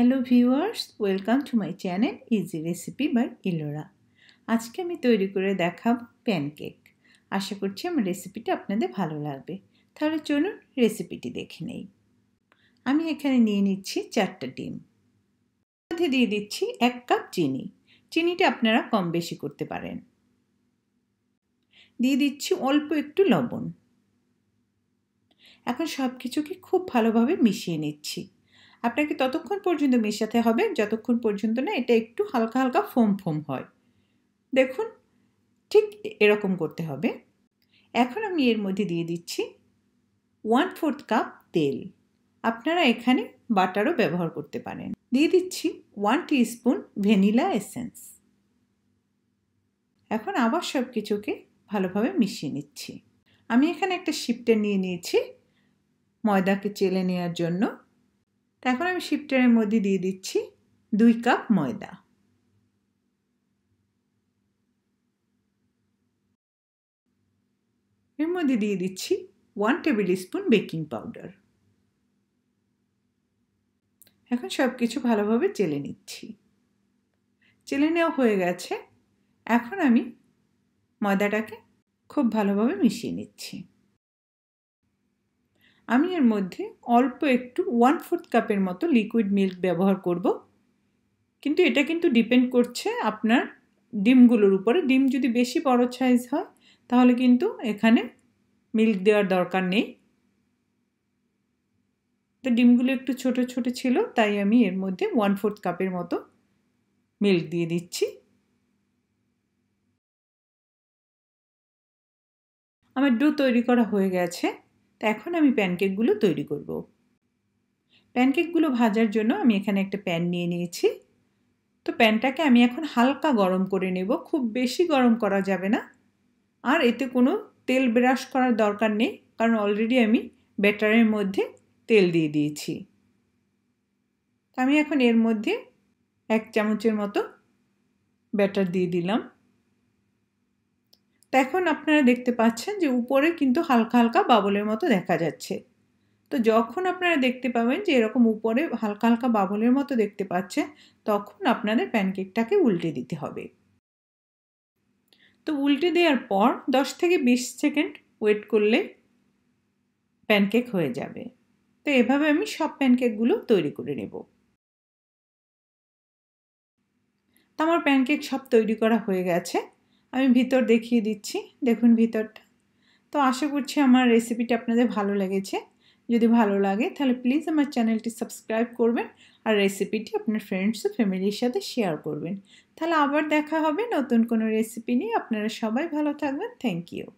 hello viewers welcome to my channel easy recipe by Ilora আজকে আমি তৈরি করে দেখাবো প্যানকেক আশা করছি আমার রেসিপিটা আপনাদের ভালো লাগবে তাহলে চলুন রেসিপিটি দেখে নেই আমি এখানে নিয়ে নিচ্ছি চারটা ডিম মধ্যে দিয়ে দিচ্ছি এক কাপ চিনি চিনিটা আপনারা কম বেশি করতে পারেন দিয়ে দিচ্ছি অল্প একটু লবণ এখন সব কিছুকে খুব ভালোভাবে মিশিয়ে নিচ্ছি আপনাকে ততক্ষণ পর্যন্ত মেশাতে হবে যতক্ষণ পর্যন্ত না এটা একটু হালকা হালকা ফোম ফোম হয় দেখুন ঠিক এরকম করতে হবে এখন আমি এর মধ্যে দিয়ে দিচ্ছি ওয়ান ফোর্থ কাপ তেল আপনারা এখানে বাটারও ব্যবহার করতে পারেন দিয়ে দিচ্ছি ওয়ান স্পুন ভ্যানিলা এসেন্স এখন আবার সব কিছুকে ভালোভাবে মিশিয়ে নিচ্ছি আমি এখানে একটা শিপটা নিয়ে নিয়েছি ময়দাকে চেলে নেওয়ার জন্য তা এখন আমি শিফটারের মধ্যে দিয়ে দিচ্ছি দুই কাপ ময়দা এর মধ্যে দিয়ে দিচ্ছি one tablespoon baking powder এখন সব কিছু ভালোভাবে চেলে নিচ্ছি চেলে নেওয়া হয়ে গেছে এখন আমি ময়দাটাকে খুব ভালোভাবে মিশিয়ে নিচ্ছি আমি এর মধ্যে অল্প একটু ওয়ান ফোর্থ কাপের মতো লিকুইড মিল্ক ব্যবহার করব কিন্তু এটা কিন্তু ডিপেন্ড করছে আপনার ডিমগুলোর উপরে ডিম যদি বেশি বড় সাইজ হয় তাহলে কিন্তু এখানে মিল্ক দেওয়ার দরকার নেই তো ডিমগুলো একটু ছোট ছোট ছিল তাই আমি এর মধ্যে ওয়ান ফোর্থ কাপের মতো মিল্ক দিয়ে দিচ্ছি আমার ডো তৈরি করা হয়ে গেছে তো এখন আমি প্যানকেকগুলো তৈরি করব প্যানকেকগুলো ভাজার জন্য আমি এখানে একটা প্যান নিয়ে নিয়েছি তো প্যানটাকে আমি এখন হালকা গরম করে নেব খুব বেশি গরম করা যাবে না আর এতে কোনো তেল ব্রাশ করার দরকার নেই কারণ অলরেডি আমি ব্যাটারের মধ্যে তেল দিয়ে দিয়েছি আমি এখন এর মধ্যে এক চামচের মতো ব্যাটার দিয়ে দিলাম এখন আপনারা দেখতে পাচ্ছেন যে উপরে কিন্তু হালকা হালকা বাবলের মতো দেখা যাচ্ছে তো যখন আপনারা দেখতে পাবেন যে এরকম উপরে হালকা হালকা বাবলের মতো দেখতে পাচ্ছেন তখন আপনাদের প্যানকেকটাকে উল্টে দিতে হবে তো উল্টে দেওয়ার পর 10 থেকে বিশ সেকেন্ড ওয়েট করলে প্যানকেক হয়ে যাবে তো এভাবে আমি সব প্যানকেকগুলো তৈরি করে নেব তো আমার প্যানকেক সব তৈরি করা হয়ে গেছে আমি ভিতর দেখিয়ে দিচ্ছি দেখুন ভিতরটা তো আশা করছি আমার রেসিপিটা আপনাদের ভালো লেগেছে যদি ভালো লাগে তাহলে প্লিজ আমার চ্যানেলটি সাবস্ক্রাইব করবেন আর রেসিপিটি আপনার ফ্রেন্ডস ও ফ্যামিলির সাথে শেয়ার করবেন তাহলে আবার দেখা হবে নতুন কোনো রেসিপি নিয়ে আপনারা সবাই ভালো থাকবেন থ্যাংক ইউ